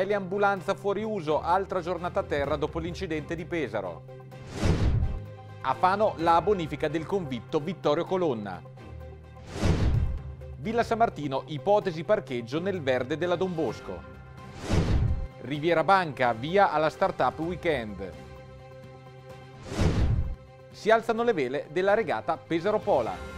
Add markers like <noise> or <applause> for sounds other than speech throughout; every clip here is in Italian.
Eliambulanza fuori uso, altra giornata a terra dopo l'incidente di Pesaro. A Fano la bonifica del convitto Vittorio Colonna. Villa San Martino, ipotesi parcheggio nel verde della Don Bosco. Riviera Banca, via alla Startup Weekend. Si alzano le vele della regata Pesaro Pola.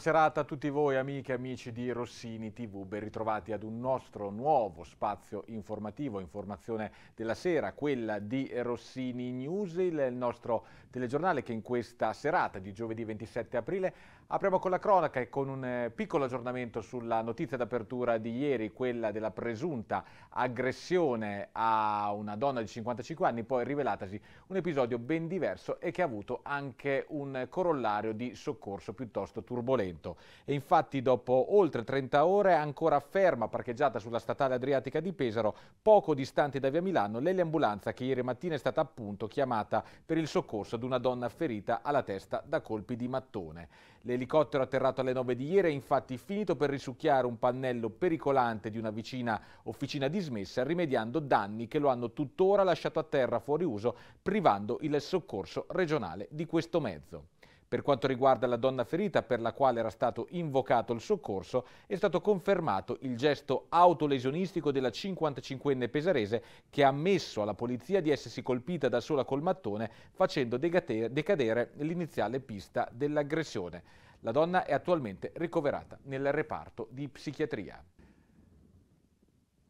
Buona serata a tutti voi amiche e amici di Rossini TV, ben ritrovati ad un nostro nuovo spazio informativo, informazione della sera, quella di Rossini News, il nostro telegiornale che in questa serata di giovedì 27 aprile Apriamo con la cronaca e con un eh, piccolo aggiornamento sulla notizia d'apertura di ieri, quella della presunta aggressione a una donna di 55 anni, poi rivelatasi un episodio ben diverso e che ha avuto anche un corollario di soccorso piuttosto turbolento. E infatti dopo oltre 30 ore, ancora ferma, parcheggiata sulla statale adriatica di Pesaro, poco distante da via Milano, l'eliambulanza che ieri mattina è stata appunto chiamata per il soccorso ad una donna ferita alla testa da colpi di mattone. Le L'elicottero atterrato alle 9 di ieri è infatti finito per risucchiare un pannello pericolante di una vicina officina dismessa, rimediando danni che lo hanno tuttora lasciato a terra fuori uso, privando il soccorso regionale di questo mezzo. Per quanto riguarda la donna ferita per la quale era stato invocato il soccorso, è stato confermato il gesto autolesionistico della 55enne pesarese che ha ammesso alla polizia di essersi colpita da sola col mattone facendo decadere l'iniziale pista dell'aggressione. La donna è attualmente ricoverata nel reparto di psichiatria.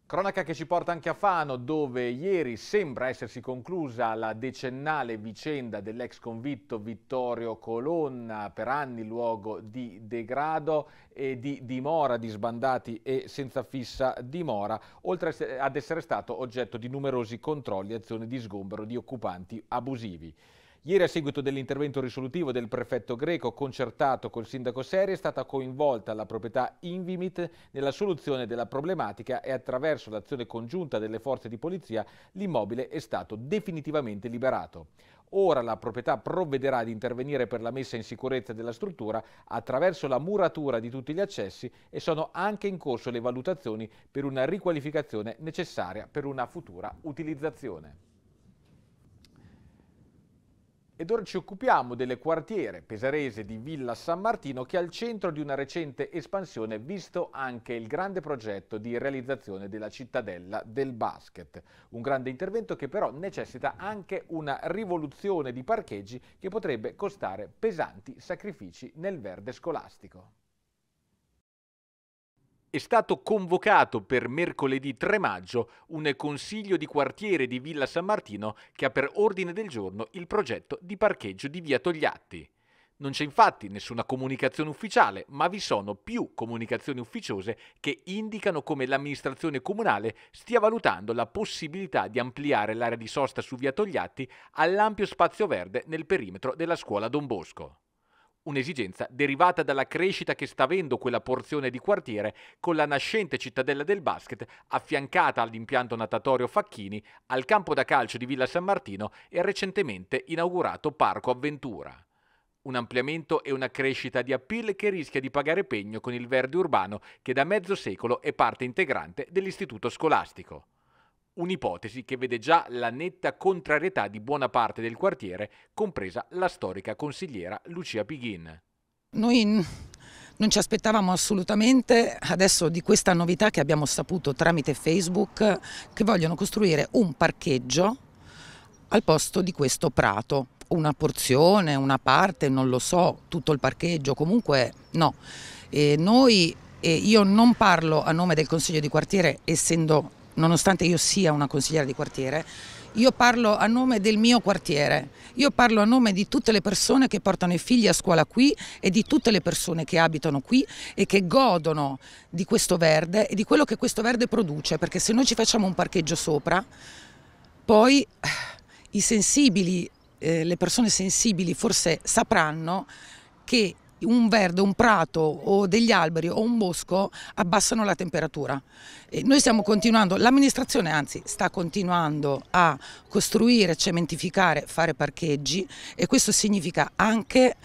Cronaca che ci porta anche a Fano, dove ieri sembra essersi conclusa la decennale vicenda dell'ex convitto Vittorio Colonna, per anni luogo di degrado e di dimora di sbandati e senza fissa dimora, oltre ad essere stato oggetto di numerosi controlli e azioni di sgombero di occupanti abusivi. Ieri a seguito dell'intervento risolutivo del prefetto greco concertato col sindaco Seri è stata coinvolta la proprietà Invimit nella soluzione della problematica e attraverso l'azione congiunta delle forze di polizia l'immobile è stato definitivamente liberato. Ora la proprietà provvederà ad intervenire per la messa in sicurezza della struttura attraverso la muratura di tutti gli accessi e sono anche in corso le valutazioni per una riqualificazione necessaria per una futura utilizzazione. Ed ora ci occupiamo del quartiere pesarese di Villa San Martino che è al centro di una recente espansione visto anche il grande progetto di realizzazione della cittadella del basket. Un grande intervento che però necessita anche una rivoluzione di parcheggi che potrebbe costare pesanti sacrifici nel verde scolastico. È stato convocato per mercoledì 3 maggio un consiglio di quartiere di Villa San Martino che ha per ordine del giorno il progetto di parcheggio di Via Togliatti. Non c'è infatti nessuna comunicazione ufficiale, ma vi sono più comunicazioni ufficiose che indicano come l'amministrazione comunale stia valutando la possibilità di ampliare l'area di sosta su Via Togliatti all'ampio spazio verde nel perimetro della scuola Don Bosco un'esigenza derivata dalla crescita che sta avendo quella porzione di quartiere con la nascente cittadella del basket affiancata all'impianto natatorio Facchini, al campo da calcio di Villa San Martino e al recentemente inaugurato Parco Avventura un ampliamento e una crescita di appeal che rischia di pagare pegno con il verde urbano che da mezzo secolo è parte integrante dell'istituto scolastico un'ipotesi che vede già la netta contrarietà di buona parte del quartiere, compresa la storica consigliera Lucia Pighin. Noi non ci aspettavamo assolutamente adesso di questa novità che abbiamo saputo tramite Facebook che vogliono costruire un parcheggio al posto di questo prato, una porzione, una parte, non lo so, tutto il parcheggio, comunque no. E noi, e io non parlo a nome del Consiglio di quartiere essendo nonostante io sia una consigliera di quartiere, io parlo a nome del mio quartiere, io parlo a nome di tutte le persone che portano i figli a scuola qui e di tutte le persone che abitano qui e che godono di questo verde e di quello che questo verde produce, perché se noi ci facciamo un parcheggio sopra, poi eh, i sensibili, eh, le persone sensibili forse sapranno che un verde, un prato o degli alberi o un bosco abbassano la temperatura. E noi stiamo continuando, l'amministrazione anzi sta continuando a costruire, cementificare, fare parcheggi e questo significa anche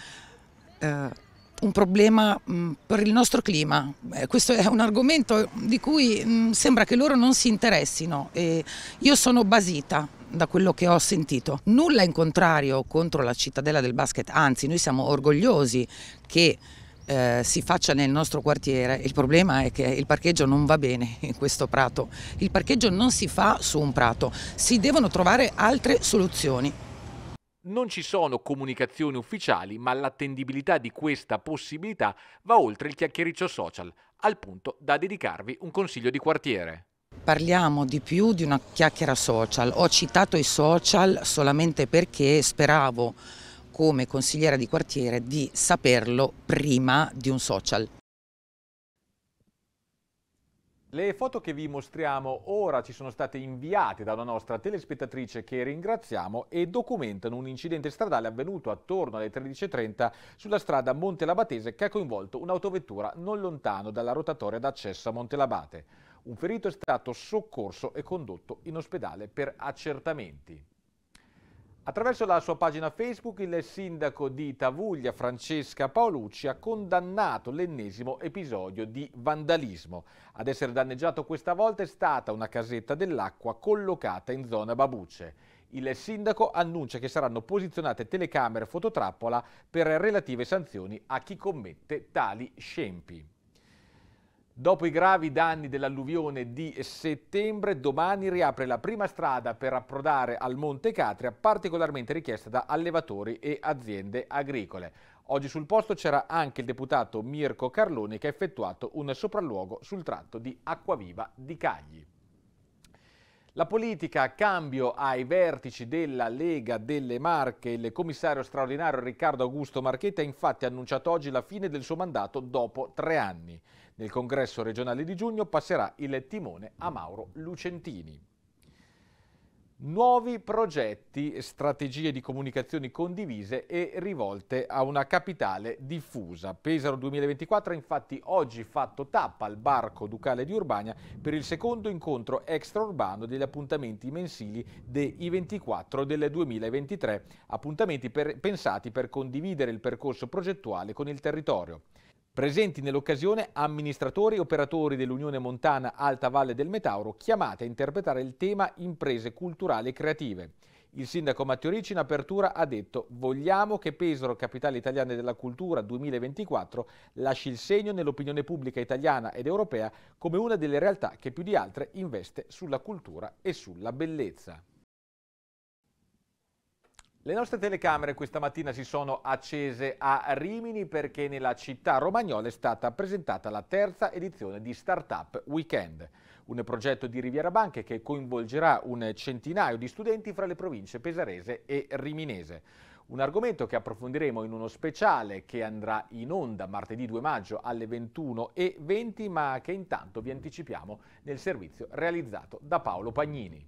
eh, un problema mh, mm, per il nostro clima. Eh, questo è un argomento di cui mh, mm, sembra che loro non si interessino. E io sono basita, da quello che ho sentito. Nulla in contrario contro la cittadella del basket, anzi noi siamo orgogliosi che eh, si faccia nel nostro quartiere. Il problema è che il parcheggio non va bene <laughs> in questo prato. Il parcheggio non si fa su un prato, si devono trovare altre soluzioni. Non ci sono comunicazioni ufficiali, ma l'attendibilità di questa possibilità va oltre il chiacchiericcio social, al punto da dedicarvi un consiglio di quartiere parliamo di più di una chiacchiera social. Ho citato i social solamente perché speravo come consigliera di quartiere di saperlo prima di un social. Le foto che vi mostriamo ora ci sono state inviate da una nostra telespettatrice che ringraziamo e documentano un incidente stradale avvenuto attorno alle 13.30 sulla strada Montelabate che ha coinvolto un'autovettura non lontano dalla rotatoria d'accesso a Montelabate. Un ferito è stato soccorso e condotto in ospedale per accertamenti. Attraverso la sua pagina Facebook il sindaco di Tavuglia Francesca Paolucci ha condannato l'ennesimo episodio di vandalismo. Ad essere danneggiato questa volta è stata una casetta dell'acqua collocata in zona Babuce. Il sindaco annuncia che saranno posizionate telecamere fototrappola per relative sanzioni a chi commette tali scempi. Dopo i gravi danni dell'alluvione di settembre, domani riapre la prima strada per approdare al Monte Catria, particolarmente richiesta da allevatori e aziende agricole. Oggi sul posto c'era anche il deputato Mirko Carloni che ha effettuato un sopralluogo sul tratto di Acquaviva di Cagli. La politica cambio ai vertici della Lega delle Marche. Il commissario straordinario Riccardo Augusto Marchetti ha infatti annunciato oggi la fine del suo mandato dopo tre anni. Nel congresso regionale di giugno passerà il timone a Mauro Lucentini. Nuovi progetti, strategie di comunicazioni condivise e rivolte a una capitale diffusa. Pesaro 2024 ha infatti oggi fatto tappa al barco ducale di Urbania per il secondo incontro extraurbano degli appuntamenti mensili dei 24 del 2023, appuntamenti per, pensati per condividere il percorso progettuale con il territorio. Presenti nell'occasione amministratori e operatori dell'Unione Montana Alta Valle del Metauro chiamati a interpretare il tema imprese culturali e creative. Il sindaco Matteo Ricci in apertura ha detto vogliamo che Pesaro, capitale italiana della cultura 2024, lasci il segno nell'opinione pubblica italiana ed europea come una delle realtà che più di altre investe sulla cultura e sulla bellezza. Le nostre telecamere questa mattina si sono accese a Rimini perché nella città romagnola è stata presentata la terza edizione di Startup Weekend, un progetto di Riviera Banche che coinvolgerà un centinaio di studenti fra le province pesarese e riminese. Un argomento che approfondiremo in uno speciale che andrà in onda martedì 2 maggio alle 21.20 ma che intanto vi anticipiamo nel servizio realizzato da Paolo Pagnini.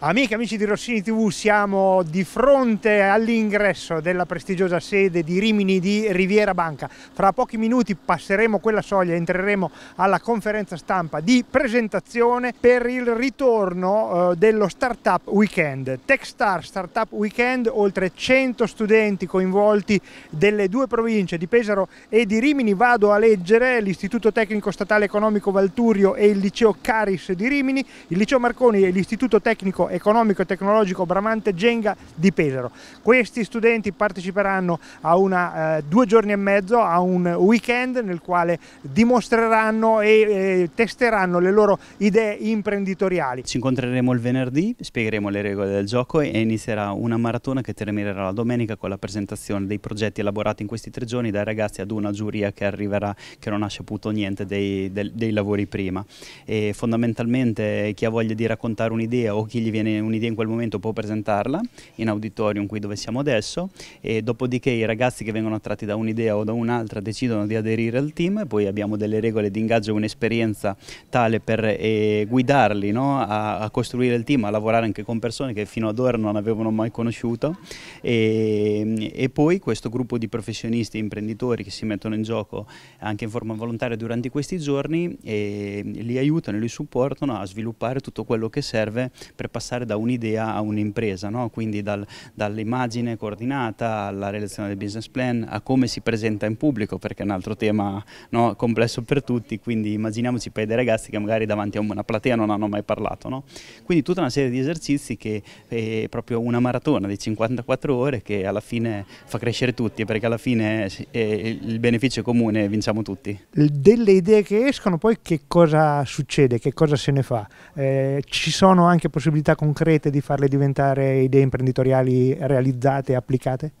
Amiche e amici di Rossini TV, siamo di fronte all'ingresso della prestigiosa sede di Rimini di Riviera Banca. Fra pochi minuti passeremo quella soglia e entreremo alla conferenza stampa di presentazione per il ritorno eh, dello Startup Weekend. Techstar Startup Weekend, oltre 100 studenti coinvolti delle due province di Pesaro e di Rimini. Vado a leggere l'Istituto Tecnico Statale Economico Valturio e il Liceo Caris di Rimini, il Liceo Marconi e l'Istituto Tecnico economico e tecnologico Bramante Genga di Pesaro. Questi studenti parteciperanno a una, eh, due giorni e mezzo, a un weekend nel quale dimostreranno e eh, testeranno le loro idee imprenditoriali. Ci incontreremo il venerdì, spiegheremo le regole del gioco e inizierà una maratona che terminerà la domenica con la presentazione dei progetti elaborati in questi tre giorni dai ragazzi ad una giuria che arriverà, che non ha saputo niente dei, dei, dei lavori prima. E fondamentalmente chi ha voglia di raccontare un'idea o chi gli viene viene un'idea in quel momento può presentarla in auditorium qui dove siamo adesso e dopodiché i ragazzi che vengono attratti da un'idea o da un'altra decidono di aderire al team e poi abbiamo delle regole di ingaggio un'esperienza tale per eh, guidarli no? a, a, costruire il team, a lavorare anche con persone che fino ad ora non avevano mai conosciuto e, ehm, e poi questo gruppo di professionisti e imprenditori che si mettono in gioco anche in forma volontaria durante questi giorni e ehm, li aiutano e li supportano a sviluppare tutto quello che serve per passare passare da un'idea a un'impresa, no? quindi dal, dall'immagine coordinata alla realizzazione del business plan a come si presenta in pubblico, perché è un altro tema no? complesso per tutti, quindi immaginiamoci poi dei ragazzi che magari davanti a una platea non hanno mai parlato. No? Quindi tutta una serie di esercizi che è eh, proprio una maratona di 54 ore che alla fine fa crescere tutti, perché alla fine eh, il beneficio è comune, vinciamo tutti. Delle idee che escono poi che cosa succede, che cosa se ne fa? Eh, ci sono anche possibilità concrete di farle diventare idee imprenditoriali realizzate e applicate?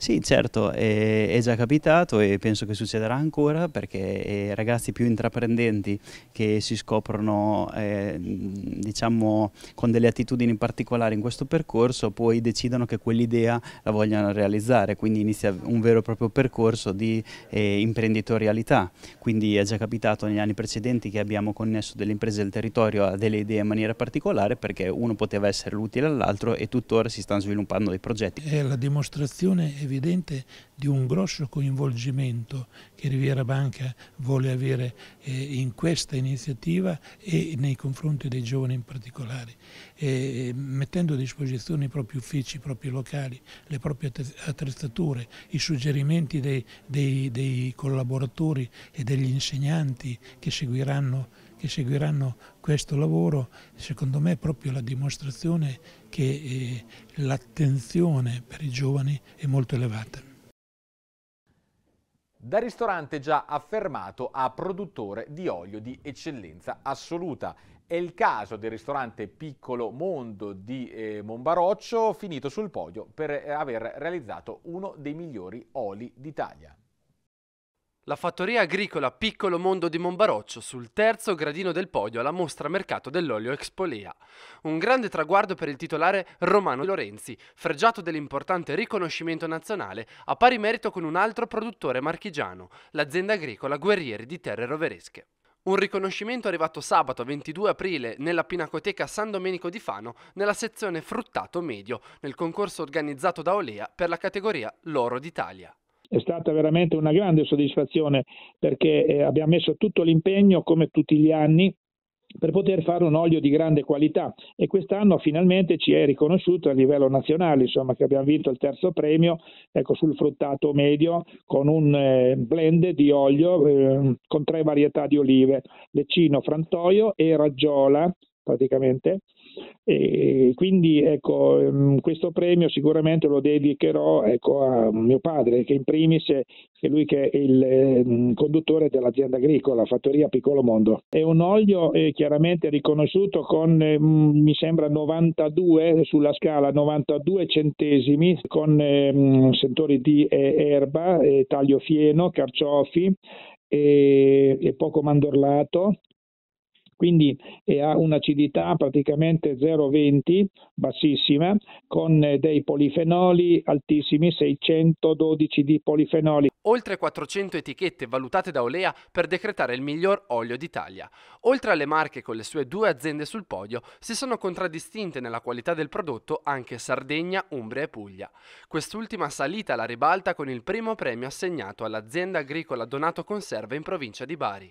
Sì, certo, è, è, già capitato e penso che succederà ancora perché i eh, ragazzi più intraprendenti che si scoprono eh, diciamo, con delle attitudini particolari in questo percorso poi decidono che quell'idea la vogliono realizzare, quindi inizia un vero e proprio percorso di eh, imprenditorialità. Quindi è già capitato negli anni precedenti che abbiamo connesso delle imprese del territorio a delle idee in maniera particolare perché uno poteva essere l'utile all'altro e tuttora si stanno sviluppando dei progetti. È eh, la dimostrazione evidente di un grosso coinvolgimento che Riviera Banca vuole avere eh, in questa iniziativa e nei confronti dei giovani in particolare, eh, mettendo a disposizione i propri uffici, i propri locali, le proprie attrezzature, i suggerimenti dei, dei, dei collaboratori e degli insegnanti che seguiranno che seguiranno questo lavoro, secondo me è proprio la dimostrazione che eh, l'attenzione per i giovani è molto elevata. Da ristorante già affermato a produttore di olio di eccellenza assoluta. È il caso del ristorante Piccolo Mondo di eh, Monbaroccio, finito sul podio per eh, aver realizzato uno dei migliori oli d'Italia. La fattoria agricola Piccolo Mondo di Monbaroccio sul terzo gradino del podio alla mostra mercato dell'olio Expolea. Un grande traguardo per il titolare Romano Lorenzi, fregiato dell'importante riconoscimento nazionale a pari merito con un altro produttore marchigiano, l'azienda agricola Guerrieri di Terre Roveresche. Un riconoscimento arrivato sabato 22 aprile nella Pinacoteca San Domenico di Fano nella sezione Fruttato Medio nel concorso organizzato da Olea per la categoria L'Oro d'Italia è stata veramente una grande soddisfazione perché eh, abbiamo messo tutto l'impegno come tutti gli anni per poter fare un olio di grande qualità e quest'anno finalmente ci è riconosciuto a livello nazionale, insomma che abbiamo vinto il terzo premio ecco, sul fruttato medio con un eh, blend di olio eh, con tre varietà di olive, Lecino, Frantoio e Raggiola praticamente e quindi ecco, ehm, questo premio sicuramente lo dedicherò ecco, a mio padre, che in primis è lui che è il ehm, conduttore dell'azienda agricola, Fattoria Piccolo Mondo. È un olio eh, chiaramente riconosciuto con, eh, mi sembra, 92 sulla scala, 92 centesimi, con ehm, eh, settori di erba, eh, taglio fieno, carciofi e poco mandorlato quindi eh, ha un'acidità praticamente 0,20, bassissima, con eh, dei polifenoli altissimi, 612 di polifenoli. Oltre 400 etichette valutate da Olea per decretare il miglior olio d'Italia. Oltre alle marche con le sue due aziende sul podio, si sono contraddistinte nella qualità del prodotto anche Sardegna, Umbria e Puglia. Quest'ultima salita alla ribalta con il primo premio assegnato all'azienda agricola Donato Conserve in provincia di Bari.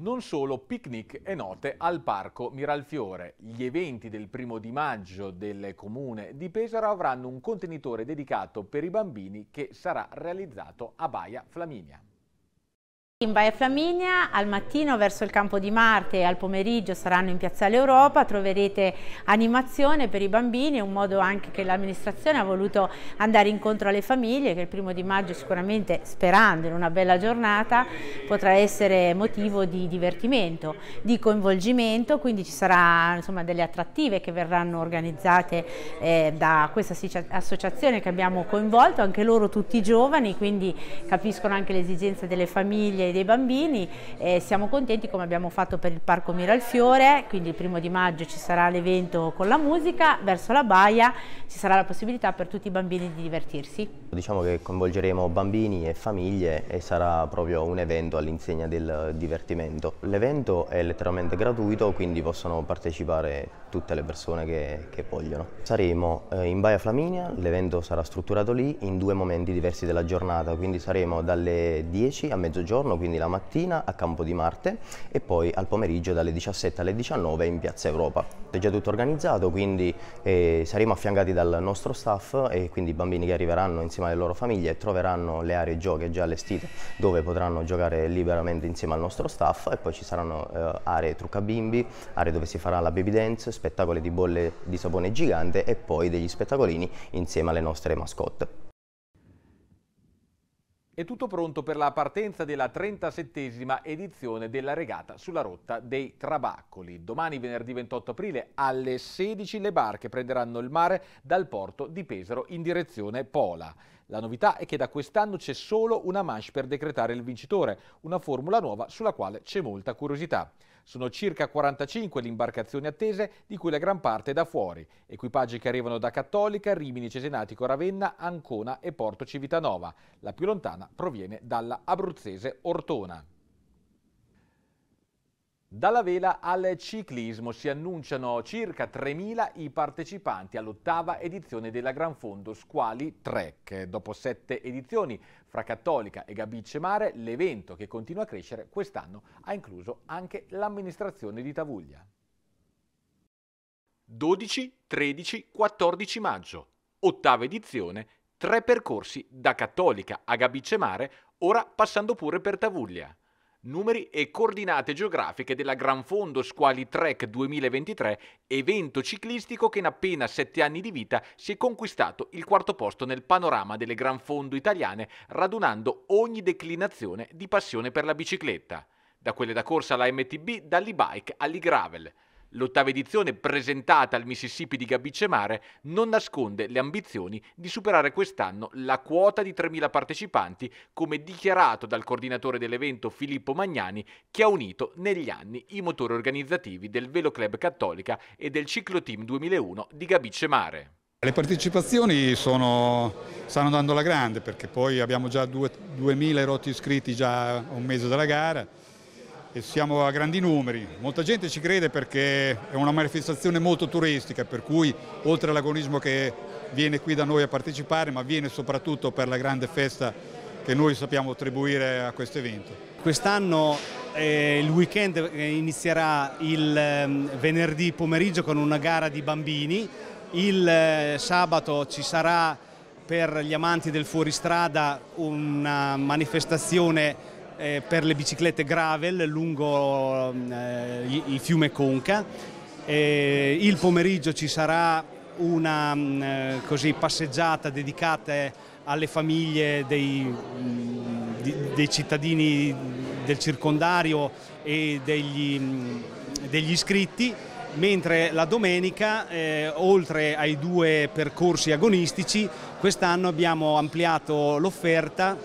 Non solo picnic e note al Parco Miralfiore. Gli eventi del primo di maggio del comune di Pesaro avranno un contenitore dedicato per i bambini che sarà realizzato a Baia Flaminia. In Baia Flaminia al mattino verso il campo di Marte e al pomeriggio saranno in Piazzale Europa, troverete animazione per i bambini, un modo anche che l'amministrazione ha voluto andare incontro alle famiglie che il primo di maggio sicuramente sperando in una bella giornata potrà essere motivo di divertimento, di coinvolgimento, quindi ci saranno delle attrattive che verranno organizzate eh, da questa associazione che abbiamo coinvolto, anche loro tutti giovani, quindi capiscono anche l'esigenza delle famiglie dei, bambini e siamo contenti come abbiamo fatto per il Parco Miralfiore, quindi il primo di maggio ci sarà l'evento con la musica, verso la baia ci sarà la possibilità per tutti i bambini di divertirsi. Diciamo che coinvolgeremo bambini e famiglie e sarà proprio un evento all'insegna del divertimento. L'evento è letteralmente gratuito, quindi possono partecipare tutte le persone che, che vogliono. Saremo eh, in Baia Flaminia, l'evento sarà strutturato lì in due momenti diversi della giornata, quindi saremo dalle 10 a mezzogiorno quindi la mattina a Campo di Marte e poi al pomeriggio dalle 17 alle 19 in Piazza Europa. È già tutto organizzato, quindi eh, saremo affiancati dal nostro staff e quindi i bambini che arriveranno insieme alle loro famiglie troveranno le aree giochi già allestite dove potranno giocare liberamente insieme al nostro staff e poi ci saranno eh, aree trucca bimbi, aree dove si farà la baby dance, spettacoli di bolle di sapone gigante e poi degli spettacolini insieme alle nostre mascotte. È tutto pronto per la partenza della 37esima edizione della regata sulla rotta dei Trabaccoli. Domani venerdì 28 aprile alle 16 le barche prenderanno il mare dal porto di Pesaro in direzione Pola. La novità è che da quest'anno c'è solo una manche per decretare il vincitore, una formula nuova sulla quale c'è molta curiosità. Sono circa 45 le imbarcazioni attese, di cui la gran parte è da fuori. Equipaggi che arrivano da Cattolica, Rimini, Cesenatico, Ravenna, Ancona e Porto Civitanova. La più lontana proviene dalla abruzzese Ortona. Dalla vela al ciclismo si annunciano circa 3.000 i partecipanti all'ottava edizione della Gran Fondo Squali Trek. Dopo sette edizioni fra Cattolica e Gabicce Mare, l'evento che continua a crescere quest'anno ha incluso anche l'amministrazione di Tavuglia. 12, 13, 14 maggio, ottava edizione, tre percorsi da Cattolica a Gabicce Mare, ora passando pure per Tavuglia numeri e coordinate geografiche della Gran Fondo Squali Trek 2023, evento ciclistico che in appena sette anni di vita si è conquistato il quarto posto nel panorama delle Gran Fondo italiane, radunando ogni declinazione di passione per la bicicletta, da quelle da corsa alla MTB, dall'e-bike all'e-gravel. L'ottava edizione, presentata al Mississippi di Gabicemare, non nasconde le ambizioni di superare quest'anno la quota di 3.000 partecipanti, come dichiarato dal coordinatore dell'evento Filippo Magnani, che ha unito negli anni i motori organizzativi del Velo Club Cattolica e del Ciclo Team 2001 di Gabicemare. Le partecipazioni sono, stanno andando alla grande perché poi abbiamo già 2.000 erotti iscritti già un mese dalla gara siamo a grandi numeri, molta gente ci crede perché è una manifestazione molto turistica, per cui oltre all'agonismo che viene qui da noi a partecipare, ma viene soprattutto per la grande festa che noi sappiamo attribuire a questo evento. Quest'anno eh, il weekend eh, inizierà il eh, venerdì pomeriggio con una gara di bambini, il eh, sabato ci sarà per gli amanti del fuoristrada una manifestazione eh, per le biciclette gravel lungo eh, il fiume Conca. Eh, il pomeriggio ci sarà una mh, mm, eh, così, passeggiata dedicata alle famiglie dei, mh, mm, di, dei cittadini del circondario e degli, mh, mm, degli iscritti mentre la domenica, eh, oltre ai due percorsi agonistici, quest'anno abbiamo ampliato l'offerta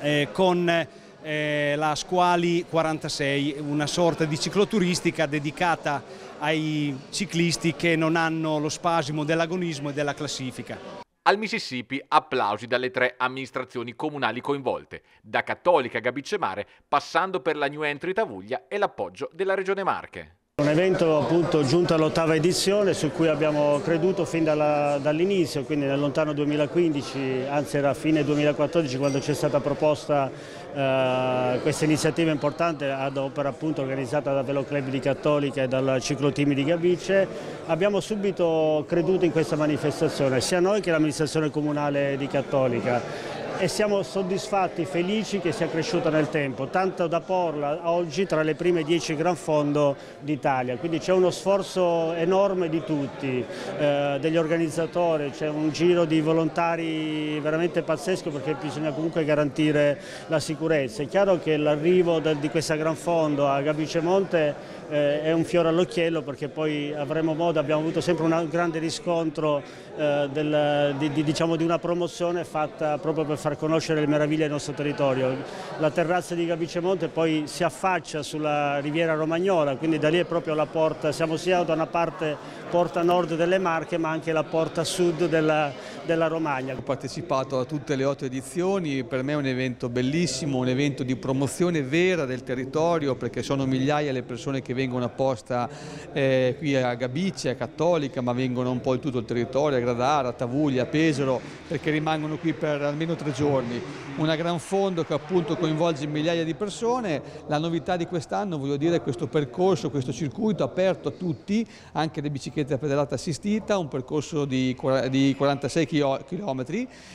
eh, con eh, la Squali 46, una sorta di cicloturistica dedicata ai ciclisti che non hanno lo spasimo dell'agonismo e della classifica. Al Mississippi applausi dalle tre amministrazioni comunali coinvolte, da Cattolica a Gabicemare, passando per la New Entry Tavuglia e l'appoggio della Regione Marche. Un evento appunto giunto all'ottava edizione su cui abbiamo creduto fin dall'inizio, dall quindi nel lontano 2015, anzi era fine 2014 quando ci è stata proposta eh, questa iniziativa importante ad opera appunto organizzata da Velo Club di Cattolica e dal Ciclotimi di Gabice. Abbiamo subito creduto in questa manifestazione, sia noi che l'amministrazione comunale di Cattolica e siamo soddisfatti, felici che sia cresciuta nel tempo, tanto da porla oggi tra le prime dieci gran fondo d'Italia, quindi c'è uno sforzo enorme di tutti, eh, degli organizzatori, c'è un giro di volontari veramente pazzesco perché bisogna comunque garantire la sicurezza. È chiaro che l'arrivo di questa gran fondo a Gabicemonte Monte eh, è un fiore all'occhiello perché poi avremo modo, abbiamo avuto sempre un grande riscontro eh, del, di, di, diciamo, di, una promozione fatta proprio per far conoscere le meraviglie del nostro territorio. La terrazza di Gabicemonte poi si affaccia sulla riviera romagnola, quindi da lì è proprio la porta, siamo sia da una parte porta nord delle Marche ma anche la porta sud della, della Romagna. Ho partecipato a tutte le otto edizioni, per me è un evento bellissimo, un evento di promozione vera del territorio perché sono migliaia le persone che vengono apposta eh, qui a Gabice, a Cattolica, ma vengono un po' in tutto il territorio, a Gradara, a Tavuglia, a Pesaro, perché rimangono qui per almeno tre giorni. Una gran fondo che appunto coinvolge migliaia di persone. La novità di quest'anno, voglio dire, è questo percorso, questo circuito aperto a tutti, anche le biciclette a pedalata assistita, un percorso di, di 46 km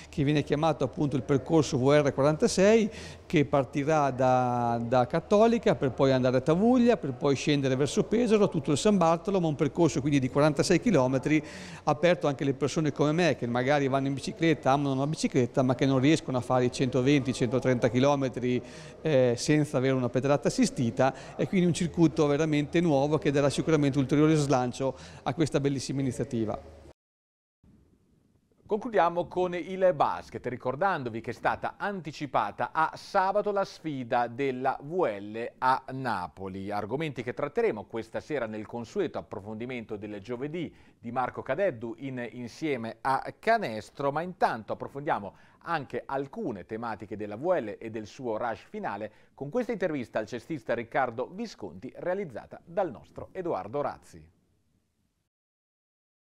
che viene chiamato appunto il percorso VR46 che partirà da, da, Cattolica per poi andare a Tavuglia, per poi scendere verso Pesaro, tutto il San Bartolo, un percorso quindi di 46 km aperto anche alle persone come me che magari vanno in bicicletta, amano la bicicletta, ma che non riescono a fare i 120-130 km eh, senza avere una pedalata assistita e quindi un circuito veramente nuovo che darà sicuramente ulteriore slancio a questa bellissima iniziativa. Concludiamo con il basket, ricordandovi che è stata anticipata a sabato la sfida della VL a Napoli. Argomenti che tratteremo questa sera nel consueto approfondimento del giovedì di Marco Cadeddu in insieme a Canestro, ma intanto approfondiamo anche alcune tematiche della VL e del suo rush finale con questa intervista al cestista Riccardo Visconti realizzata dal nostro Edoardo Razzi.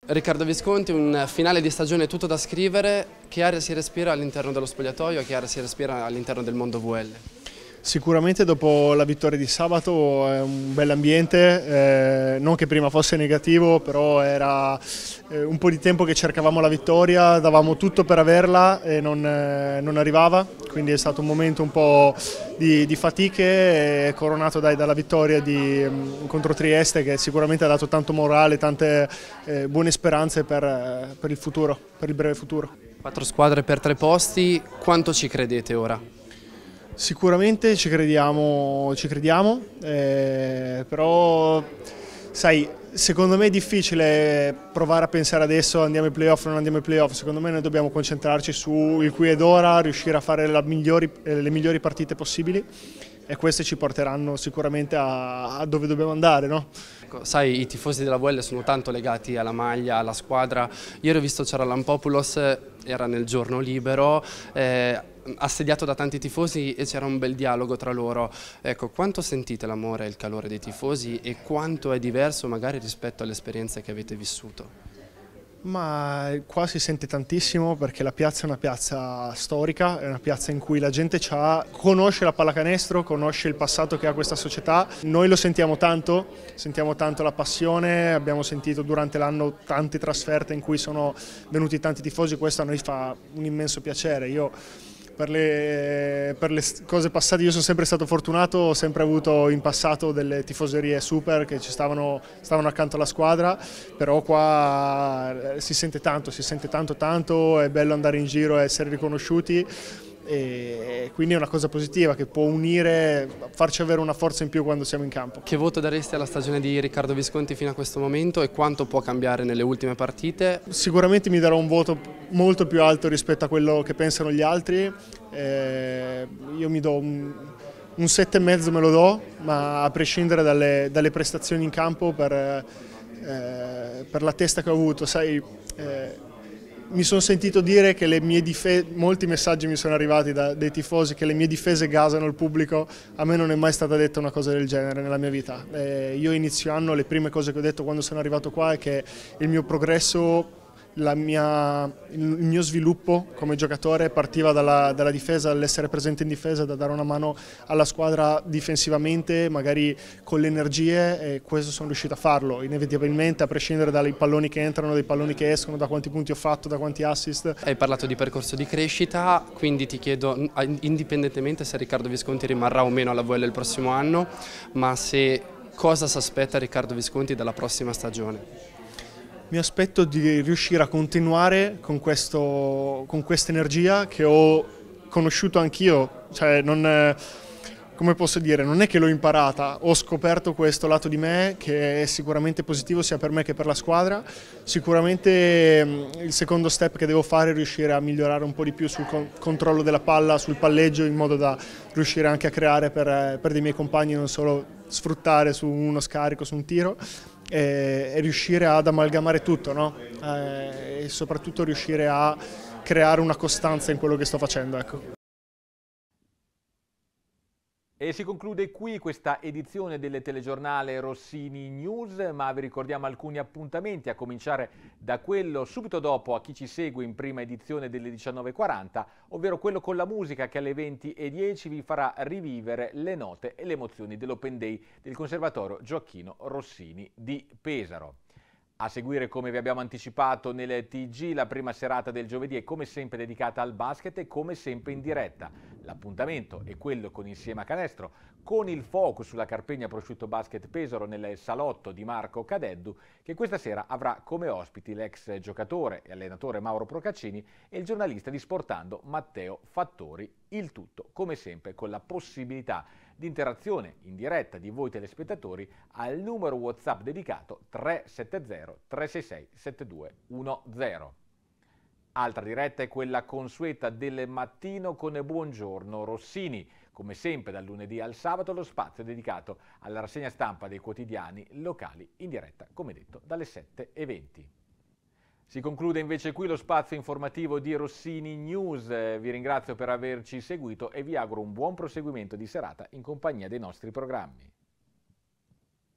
Riccardo Visconti, un finale di stagione tutto da scrivere, che aria si respira all'interno dello spogliatoio, che aria si respira all'interno del mondo VL? Sicuramente dopo la vittoria di sabato è un bell'ambiente, eh, non che prima fosse negativo, però era eh, un po' di tempo che cercavamo la vittoria, davamo tutto per averla e non, eh, non arrivava, quindi è stato un momento un po' di, di fatiche, eh, coronato dai, dalla vittoria di, mh, mm, contro Trieste che sicuramente ha dato tanto morale, tante eh, buone speranze per, eh, per il futuro, per il breve futuro. Quattro squadre per tre posti, quanto ci credete ora? Sicuramente ci crediamo, ci crediamo eh, però sai, secondo me è difficile provare a pensare adesso andiamo ai playoff o non andiamo ai playoff, secondo me noi dobbiamo concentrarci sul qui ed ora, riuscire a fare migliori, eh, le migliori partite possibili e queste ci porteranno sicuramente a, a dove dobbiamo andare. No? Ecco, sai, i tifosi della VL sono tanto legati alla maglia, alla squadra. Ieri ho visto c'era Lampopoulos, era nel giorno libero. Eh, assediato da tanti tifosi e c'era un bel dialogo tra loro. Ecco, quanto sentite l'amore e il calore dei tifosi e quanto è diverso magari rispetto alle esperienze che avete vissuto? Ma qua si sente tantissimo perché la piazza è una piazza storica, è una piazza in cui la gente conosce la pallacanestro, conosce il passato che ha questa società. Noi lo sentiamo tanto, sentiamo tanto la passione, abbiamo sentito durante l'anno tante trasferte in cui sono venuti tanti tifosi, questo a noi fa un immenso piacere. Io per le, per le, cose passate io sono sempre stato fortunato, ho sempre avuto in passato delle tifoserie super che ci stavano, stavano, accanto alla squadra, però qua eh, si sente tanto, si sente tanto tanto, è bello andare in giro e essere riconosciuti e quindi è una cosa positiva che può unire, farci avere una forza in più quando siamo in campo. Che voto daresti alla stagione di Riccardo Visconti fino a questo momento e quanto può cambiare nelle ultime partite? Sicuramente mi darò un voto molto più alto rispetto a quello che pensano gli altri, eh, io mi do un, un 7,5 me lo do, ma a prescindere dalle, dalle prestazioni in campo per, eh, per, la testa che ho avuto, sai... Eh, mi sono sentito dire che le mie difese, molti messaggi mi sono arrivati da dei tifosi che le mie difese gasano il pubblico, a me non è mai stata detta una cosa del genere nella mia vita. Eh, io inizio anno le prime cose che ho detto quando sono arrivato qua è che il mio progresso mia, il mio sviluppo come giocatore partiva dalla, dalla difesa, dall'essere presente in difesa, da dare una mano alla squadra difensivamente, magari con le energie e questo sono riuscito a farlo, inevitabilmente a prescindere dai palloni che entrano, dai palloni che escono, da quanti punti ho fatto, da quanti assist. Hai parlato di percorso di crescita, quindi ti chiedo, indipendentemente se Riccardo Visconti rimarrà o meno alla VL il prossimo anno, ma se cosa si aspetta Riccardo Visconti dalla prossima stagione? mi aspetto di riuscire a continuare con questa energia che ho conosciuto anch'io, cioè non, come posso dire, non è che l'ho imparata, ho scoperto questo lato di me che è sicuramente positivo sia per me che per la squadra, sicuramente mm, il secondo step che devo fare è riuscire a migliorare un po' di più sul controllo della palla, sul palleggio, in modo da riuscire anche a creare per, per dei miei compagni, non solo sfruttare su uno scarico, su un tiro e, e riuscire ad amalgamare tutto no? Eh, e soprattutto riuscire a creare una costanza in quello che sto facendo. Ecco. E si conclude qui questa edizione del telegiornale Rossini News, ma vi ricordiamo alcuni appuntamenti, a cominciare da quello subito dopo a chi ci segue in prima edizione delle 19.40, ovvero quello con la musica che alle 20.10 vi farà rivivere le note e le emozioni dell'Open Day del Conservatorio Gioacchino Rossini di Pesaro. A seguire, come vi abbiamo anticipato nel TG, la prima serata del giovedì è come sempre dedicata al basket e come sempre in diretta. L'appuntamento è quello con Insieme a Canestro, con il focus sulla Carpegna Prosciutto Basket Pesaro nel salotto di Marco Cadeddu, che questa sera avrà come ospiti l'ex giocatore e allenatore Mauro Procaccini e il giornalista di Sportando Matteo Fattori. Il tutto, come sempre, con la possibilità di di interazione in diretta di voi telespettatori al numero WhatsApp dedicato 370 366 7210. Altra diretta è quella consueta del mattino con Buongiorno Rossini, come sempre dal lunedì al sabato lo spazio è dedicato alla rassegna stampa dei quotidiani locali in diretta, come detto, dalle 7.20. Si conclude invece qui lo spazio informativo di Rossini News. Vi ringrazio per averci seguito e vi auguro un buon proseguimento di serata in compagnia dei nostri programmi.